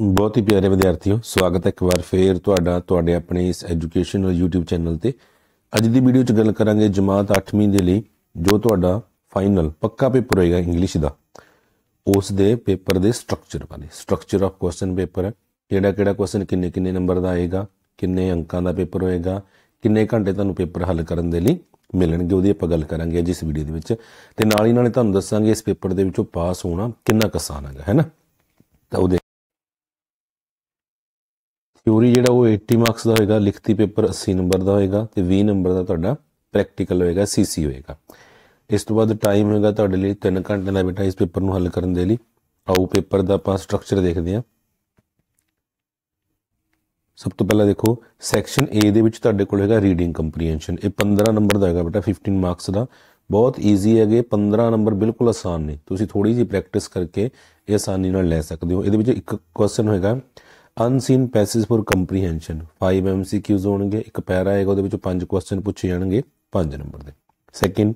ਬਹੁਤ ਹੀ ਪਿਆਰੇ ਵਿਦਿਆਰਥੀਓ ਸਵਾਗਤ ਹੈ ਇੱਕ ਵਾਰ ਫੇਰ ਤੁਹਾਡਾ ਤੁਹਾਡੇ ਆਪਣੇ ਇਸ ਐਜੂਕੇਸ਼ਨਲ YouTube ਚੈਨਲ ਤੇ ਅੱਜ ਦੀ ਵੀਡੀਓ 'ਚ ਗੱਲ ਕਰਾਂਗੇ ਜਮਾਤ 8ਵੀਂ ਦੇ ਲਈ ਜੋ ਤੁਹਾਡਾ ਫਾਈਨਲ ਪੱਕਾ ਪੇਪਰ ਹੋਏਗਾ ਇੰਗਲਿਸ਼ ਦਾ ਉਸ ਦੇ ਪੇਪਰ ਦੇ ਸਟਰਕਚਰ ਬਾਰੇ ਸਟਰਕਚਰ ਆਫ ਕੁਐਸਚਨ ਪੇਪਰ ਹੈ ਕਿਹੜਾ ਕਿਹੜਾ ਕੁਐਸਚਨ ਕਿੰਨੇ ਕਿੰਨੇ ਨੰਬਰ ਦਾ ਆਏਗਾ ਕਿੰਨੇ ਅੰਕਾਂ ਦਾ ਪੇਪਰ ਹੋਏਗਾ ਕਿੰਨੇ ਘੰਟੇ ਤੁਹਾਨੂੰ ਪੇਪਰ ਹੱਲ ਕਰਨ ਦੇ ਲਈ ਮਿਲਣਗੇ ਉਹਦੀ ਆਪਾਂ ਗੱਲ ਕਰਾਂਗੇ ਅੱਜ ਇਸ ਵੀਡੀਓ ਦੇ ਵਿੱਚ ਤੇ ਨਾਲ ਹੀ ਨਾਲੇ ਤੁਹਾਨੂੰ ਦੱਸਾਂਗੇ ਇਸ ਪੇਪਰ ਦੇ ਵਿੱਚੋਂ ਪਾਸ ਹੋਣਾ ਕਿੰਨਾ ਕਸਾਨ ਹੈਗਾ ਹੈ ਤਾਂ ਉਹਦੇ ਥਿਊਰੀ ਜਿਹੜਾ ਉਹ 80 ਮਾਰਕਸ ਦਾ ਹੋਏਗਾ ਲਿਖਤੀ ਪੇਪਰ 80 ਨੰਬਰ ਦਾ ਹੋਏਗਾ ਤੇ 20 ਨੰਬਰ ਦਾ ਤੁਹਾਡਾ ਪ੍ਰੈਕਟੀਕਲ ਹੋਏਗਾ ਸੀਸੀ ਹੋਏਗਾ ਇਸ ਤੋਂ ਬਾਅਦ ਟਾਈਮ ਹੋਏਗਾ ਤੁਹਾਡੇ ਲਈ 3 ਘੰਟੇ ਦਾ ਬੇਟਾ ਇਸ ਪੇਪਰ ਨੂੰ ਹੱਲ ਕਰਨ ਦੇ ਲਈ ਆਓ ਪੇਪਰ ਦਾ ਆਪਾਂ ਸਟਰਕਚਰ ਦੇਖਦੇ ਹਾਂ ਸਭ ਤੋਂ ਪਹਿਲਾਂ ਦੇਖੋ ਸੈਕਸ਼ਨ A ਦੇ ਵਿੱਚ ਤੁਹਾਡੇ ਕੋਲ ਹੈਗਾ ਰੀਡਿੰਗ ਕੰਪਰੀਹੈਂਸ਼ਨ ਇਹ 15 ਨੰਬਰ ਦਾ ਹੈਗਾ ਬੇਟਾ 15 ਮਾਰਕਸ ਦਾ ਬਹੁਤ ਈਜ਼ੀ ਹੈਗੇ 15 ਨੰਬਰ ਬਿਲਕੁਲ ਆਸਾਨ ਨੇ ਤੁਸੀਂ ਥੋੜੀ ਜੀ ਪ੍ਰੈਕਟਿਸ ਕਰਕੇ ਇਹ ਆਸਾਨੀ ਨਾਲ ਲੈ ਸਕਦੇ ਹੋ ਇਹਦੇ ਵਿੱਚ ਇੱਕ ਕੁਐਸਚਨ ਹੋਏਗਾ unseen passage for comprehension 5 MCQs ਹੋਣਗੇ ਇੱਕ ਪੈਰਾ ਆਏਗਾ ਉਹਦੇ ਵਿੱਚ ਪੰਜ ਕੁਐਸਚਨ ਪੁੱਛੇ ਜਾਣਗੇ ਪੰਜ ਨੰਬਰ ਦੇ second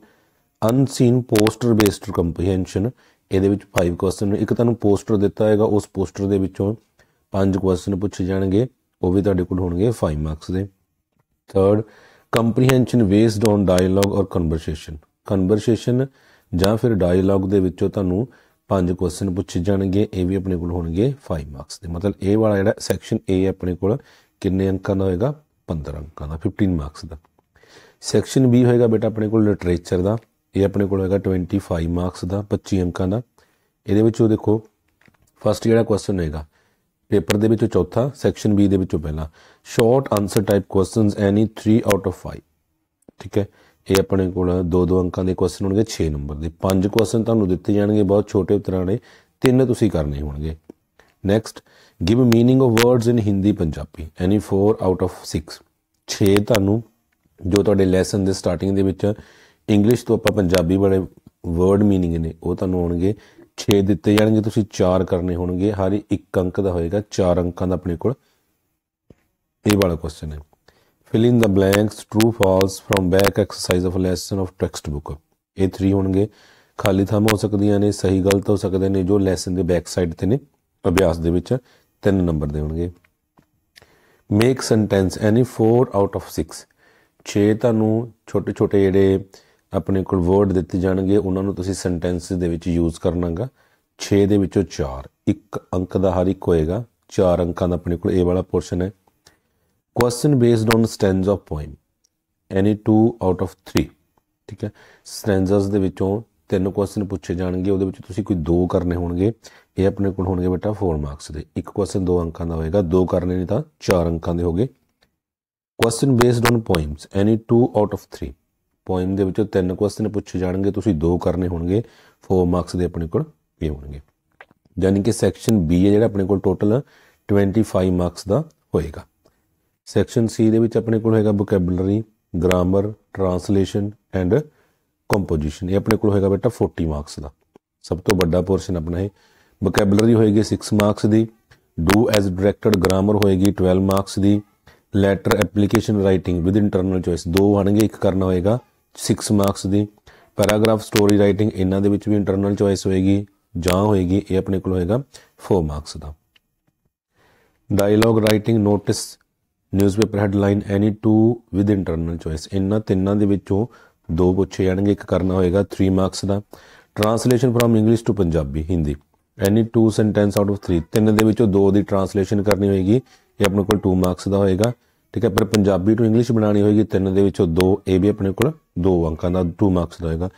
unseen poster based comprehension ਇਹਦੇ ਵਿੱਚ 5 ਕੁਐਸਚਨ ਇੱਕ ਤੁਹਾਨੂੰ ਪੋਸਟਰ ਦਿੱਤਾ ਹੋਏਗਾ ਉਸ ਪੋਸਟਰ ਦੇ ਵਿੱਚੋਂ ਪੰਜ ਕੁਐਸਚਨ ਪੁੱਛੇ ਜਾਣਗੇ ਉਹ ਵੀ ਤੁਹਾਡੇ ਕੋਲ ਹੋਣਗੇ 5 ਮਾਰਕਸ ਦੇ third comprehension based on dialogue or conversation conversation ਜਾਂ ਫਿਰ ਡਾਇਲੌਗ ਦੇ ਵਿੱਚੋਂ ਤੁਹਾਨੂੰ ਪੰਜ ਕੁਐਸਚਨ ਪੁੱਛੇ ਜਾਣਗੇ ਇਹ ਵੀ ਆਪਣੇ ਕੋਲ ਹੋਣਗੇ 5 ਮਾਰਕਸ ਦੇ ਮਤਲਬ ਇਹ ਵਾਲਾ ਜਿਹੜਾ ਸੈਕਸ਼ਨ A ਆਪਣੇ ਕੋਲ ਕਿੰਨੇ ਅੰਕਾਂ ਦਾ ਹੋਏਗਾ 15 ਅੰਕਾਂ ਦਾ 15 ਮਾਰਕਸ ਦਾ ਸੈਕਸ਼ਨ B ਹੋਏਗਾ ਬੇਟਾ ਆਪਣੇ ਕੋਲ ਲਿਟਰੇਚਰ ਦਾ ਇਹ ਆਪਣੇ ਕੋਲ ਹੋਏਗਾ 25 ਮਾਰਕਸ ਦਾ 25 ਅੰਕਾਂ ਦਾ ਇਹਦੇ ਵਿੱਚੋਂ ਦੇਖੋ ਫਸਟ ਜਿਹੜਾ ਕੁਐਸਚਨ ਹੋਏਗਾ ਪੇਪਰ ਦੇ ਵਿੱਚੋਂ ਚੌਥਾ ਸੈਕਸ਼ਨ B ਦੇ ਵਿੱਚੋਂ ਪਹਿਲਾ short answer type questions any 3 out of 5 ਠੀਕ ਹੈ ਇਹ ਆਪਣੇ ਕੋਲ ਦੋ ਦੋ ਅੰਕਾਂ ਦੇ ਕੁਐਸਚਨ ਹੋਣਗੇ 6 ਨੰਬਰ ਦੇ ਪੰਜ ਕੁਐਸਚਨ ਤੁਹਾਨੂੰ ਦਿੱਤੇ ਜਾਣਗੇ ਬਹੁਤ ਛੋਟੇ ਉਤਰਾਣੇ ਤਿੰਨ ਤੁਸੀਂ ਕਰਨੇ ਹੋਣਗੇ next give meaning of words in Hindi Punjabi any 4 out of 6 6 ਤੁਹਾਨੂੰ ਜੋ ਤੁਹਾਡੇ ਲੈਸਨ ਦੇ ਸਟਾਰਟਿੰਗ ਦੇ ਵਿੱਚ ਇੰਗਲਿਸ਼ ਤੋਂ ਆਪਾਂ ਪੰਜਾਬੀ ਬੜੇ ਵਰਡ ਮੀਨਿੰਗ ਨੇ ਉਹ ਤੁਹਾਨੂੰ ਆਉਣਗੇ 6 ਦਿੱਤੇ ਜਾਣਗੇ ਤੁਸੀਂ 4 ਕਰਨੇ ਹੋਣਗੇ ਹਰ ਇੱਕ ਅੰਕ ਦਾ ਹੋਏਗਾ 4 ਅੰਕਾਂ ਦਾ ਆਪਣੇ ਕੋਲ ਇਹ ਵਾਲਾ ਕੁਐਸਚਨ ਹੈ fill in the blanks true false from back exercise of lesson of textbook ਇਹ 3 ਹੋਣਗੇ ਖਾਲੀ ਥਾਂ ਹੋ ਸਕਦੀਆਂ ਨੇ ਸਹੀ ਗਲਤ ਹੋ ਸਕਦੇ ਨੇ ਜੋ ਲੈਸਨ ਦੇ ਬੈਕ ਸਾਈਡ ਤੇ ਨੇ ਅਭਿਆਸ ਦੇ ਵਿੱਚ 3 ਨੰਬਰ ਦੇ ਹੋਣਗੇ make sentence any 4 out of 6 6 ਤੁਹਾਨੂੰ ਛੋਟੇ ਛੋਟੇ ਜਿਹੜੇ ਆਪਣੇ ਕੋਲ ਵਰਡ ਦਿੱਤੇ ਜਾਣਗੇ ਉਹਨਾਂ ਨੂੰ ਤੁਸੀਂ ਸੈਂਟੈਂਸ ਦੇ ਵਿੱਚ ਯੂਜ਼ ਕਰਨਾਗਾ 6 ਦੇ ਵਿੱਚੋਂ 4 ਇੱਕ ਅੰਕ ਦਾ ਹਰ ਇੱਕ ਹੋਏਗਾ 4 ਅੰਕਾਂ ਦਾ ਆਪਣੇ ਕੋਲ ਇਹ ਵਾਲਾ ਪੋਰਸ਼ਨ ਹੈ question based on stanza of poem any 2 out of 3 ਠੀਕ ਹੈ ਸਟੈਂਜਸ ਦੇ ਵਿੱਚੋਂ ਤਿੰਨ ਕੁਐਸਚਨ ਪੁੱਛੇ ਜਾਣਗੇ ਉਹਦੇ ਵਿੱਚ ਤੁਸੀਂ ਕੋਈ ਦੋ ਕਰਨੇ ਹੋਣਗੇ ਇਹ ਆਪਣੇ ਕੋਲ ਹੋਣਗੇ ਬੇਟਾ 4 ਮਾਰਕਸ ਦੇ ਇੱਕ ਕੁਐਸਚਨ ਦੋ ਅੰਕਾਂ ਦਾ ਹੋਏਗਾ ਦੋ ਕਰਨੇ ਨੇ ਤਾਂ ਚਾਰ ਅੰਕਾਂ ਦੇ ਹੋਗੇ question based on poems any 2 out of 3 poem ਦੇ ਵਿੱਚੋਂ ਤਿੰਨ ਕੁਐਸਚਨ ਪੁੱਛੇ ਜਾਣਗੇ ਤੁਸੀਂ ਦੋ ਕਰਨੇ ਹੋਣਗੇ 4 ਮਾਰਕਸ ਦੇ ਆਪਣੇ ਕੋਲ ਇਹ ਹੋਣਗੇ ਯਾਨੀ ਕਿ ਸੈਕਸ਼ਨ B ਹੈ ਜਿਹੜਾ ਆਪਣੇ ਕੋਲ ਟੋਟਲ 25 ਮਾਰਕਸ ਦਾ ਹੋਏਗਾ ਸੈਕਸ਼ਨ ਸੀ ਦੇ ਵਿੱਚ ਆਪਣੇ ਕੋਲ ਹੈਗਾ vocabulary grammar translation and composition ਇਹ ਆਪਣੇ ਕੋਲ ਹੋਏਗਾ ਬੇਟਾ 40 ਮਾਰਕਸ ਦਾ ਸਭ ਤੋਂ ਵੱਡਾ ਪੋਰਸ਼ਨ ਆਪਣਾ ਹੈ ਵੋਕੈਬਲਰੀ ਹੋਏਗੀ 6 ਮਾਰਕਸ ਦੀ ਡੂ ਐਸ ਡਾਇਰੈਕਟਡ ਗ੍ਰਾਮਰ ਹੋਏਗੀ 12 ਮਾਰਕਸ ਦੀ letter application writing with internal choice ਦੋ ਆਣਗੇ ਇੱਕ ਕਰਨਾ ਹੋਏਗਾ 6 ਮਾਰਕਸ ਦੀ ਪੈਰਾਗ੍ਰਾਫ ਸਟੋਰੀ ਰਾਈਟਿੰਗ ਇਹਨਾਂ ਦੇ ਵਿੱਚ ਵੀ ਇੰਟਰਨਲ ਚੋਇਸ ਹੋਏਗੀ ਜਾਂ ਹੋਏਗੀ ਇਹ ਆਪਣੇ ਕੋਲ ਹੋਏਗਾ 4 ਮਾਰਕਸ ਦਾ dialogue writing notice newspaper headline any 2 with internal choice ਇਹਨਾਂ ਤਿੰਨਾਂ ਦੇ ਵਿੱਚੋਂ ਦੋ ਪੁੱਛੇ ਜਾਣਗੇ ਇੱਕ ਕਰਨਾ ਹੋਏਗਾ 3 ਮਾਰਕਸ ਦਾ translation from English to Punjabi Hindi any 2 sentence out of 3 ਤਿੰਨ ਦੇ ਵਿੱਚੋਂ ਦੋ ਦੀ ਟਰਾਂਸਲੇਸ਼ਨ ਕਰਨੀ ਹੋਏਗੀ ਇਹ ਆਪਣੇ ਕੋਲ 2 ਮਾਰਕਸ ਦਾ ਹੋਏਗਾ ਠੀਕ ਹੈ ਪਰ ਪੰਜਾਬੀ ਟੂ ਇੰਗਲਿਸ਼ ਬਣਾਣੀ ਹੋਏਗੀ ਤਿੰਨ ਦੇ ਵਿੱਚੋਂ ਦੋ ਇਹ ਵੀ ਆਪਣੇ ਕੋਲ ਦੋ ਅੰਕਾਂ ਦਾ 2 ਮਾਰਕਸ ਦਾ ਹੋਏਗਾ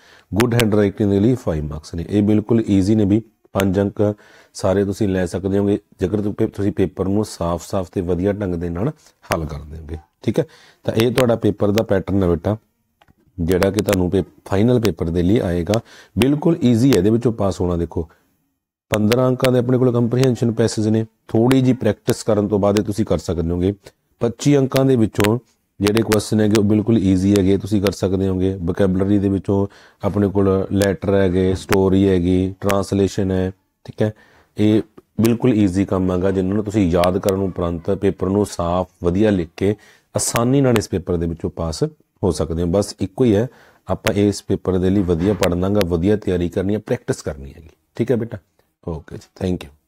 ਗੁੱਡ ਹੈਂਡ ਰਾਈਟਿੰਗ ਦੇ ਲਈ 5 ਮਾਰਕਸ ਨੇ ਇਹ ਬਿਲਕੁਲ ਈਜ਼ੀ ਨੇ ਵੀ ਪੰਜ ਅੰਕ ਸਾਰੇ ਤੁਸੀਂ ਲੈ ਸਕਦੇ ਹੋਗੇ ਜੇਕਰ ਤੁਸੀਂ ਪੇਪਰ ਨੂੰ ਸਾਫ਼-ਸਾਫ਼ ਤੇ ਵਧੀਆ ਢੰਗ ਦੇ ਨਾਲ ਹੱਲ ਕਰ ਦੇਵੋਗੇ ਠੀਕ ਹੈ ਤਾਂ ਇਹ ਤੁਹਾਡਾ ਪੇਪਰ ਦਾ ਪੈਟਰਨ ਹੈ ਬੇਟਾ ਜਿਹੜਾ ਕਿ ਤੁਹਾਨੂੰ ਫਾਈਨਲ ਪੇਪਰ ਦੇ ਲਈ ਆਏਗਾ ਬਿਲਕੁਲ ਈਜ਼ੀ ਹੈ ਇਹਦੇ ਵਿੱਚੋਂ ਪਾਸ ਹੋਣਾ ਦੇਖੋ 15 ਅੰਕਾਂ ਦੇ ਆਪਣੇ ਕੋਲ ਕੰਪਰੀਹੈਂਸ਼ਨ ਪੈਸੇਜ ਨੇ ਥੋੜੀ ਜੀ ਪ੍ਰੈਕਟਿਸ ਕਰਨ ਤੋਂ ਬਾਅਦ ਇਹ ਤੁਸੀਂ ਕਰ ਸਕਦੇ ਹੋਗੇ 25 ਅੰਕਾਂ ਦੇ ਵਿੱਚੋਂ ਜਿਹੜੇ ਕੁਐਸਚਨ ਹੈਗੇ ਉਹ ਬਿਲਕੁਲ ਈਜ਼ੀ ਹੈਗੇ ਤੁਸੀਂ ਕਰ ਸਕਦੇ ਹੋਗੇ ਵੋਕੈਬਲਰੀ ਦੇ ਵਿੱਚੋਂ ਆਪਣੇ ਕੋਲ ਲੈਟਰ ਹੈਗੇ ਸਟੋਰੀ ਹੈਗੀ ਟਰਾਂਸਲੇਸ਼ਨ ਹੈ ਠੀਕ ਹੈ ਇਹ ਬਿਲਕੁਲ ਈਜ਼ੀ ਕੰਮ ਹੈਗਾ ਜਿਨ੍ਹਾਂ ਨੂੰ ਤੁਸੀਂ ਯਾਦ ਕਰਨ ਉਪਰੰਤ ਪੇਪਰ ਨੂੰ ਸਾਫ਼ ਵਧੀਆ ਲਿਖ ਕੇ ਆਸਾਨੀ ਨਾਲ ਇਸ ਪੇਪਰ ਦੇ ਵਿੱਚੋਂ ਪਾਸ ਹੋ ਸਕਦੇ ਹੋ ਬਸ ਇੱਕੋ ਹੀ ਹੈ ਆਪਾਂ ਇਸ ਪੇਪਰ ਦੇ ਲਈ ਵਧੀਆ ਪੜਨਾਗਾ ਵਧੀਆ ਤਿਆਰੀ ਕਰਨੀ ਹੈ ਪ੍ਰੈਕਟਿਸ ਕਰਨੀ ਹੈਗੀ ਠੀਕ ਹੈ ਬੇਟਾ ਓਕੇ ਜੀ ਥੈਂਕ ਯੂ